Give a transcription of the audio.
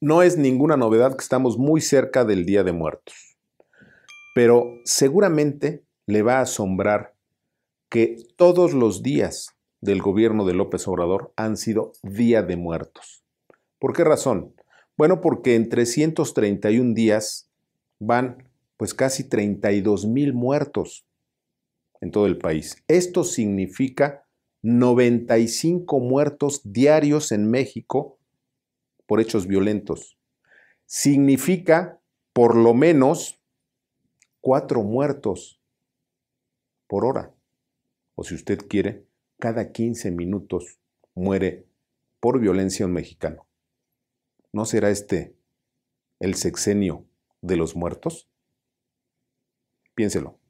No es ninguna novedad que estamos muy cerca del Día de Muertos, pero seguramente le va a asombrar que todos los días del gobierno de López Obrador han sido Día de Muertos. ¿Por qué razón? Bueno, porque en 331 días van pues casi 32 mil muertos en todo el país. Esto significa 95 muertos diarios en México por hechos violentos. Significa por lo menos cuatro muertos por hora. O si usted quiere, cada 15 minutos muere por violencia un mexicano. ¿No será este el sexenio de los muertos? Piénselo.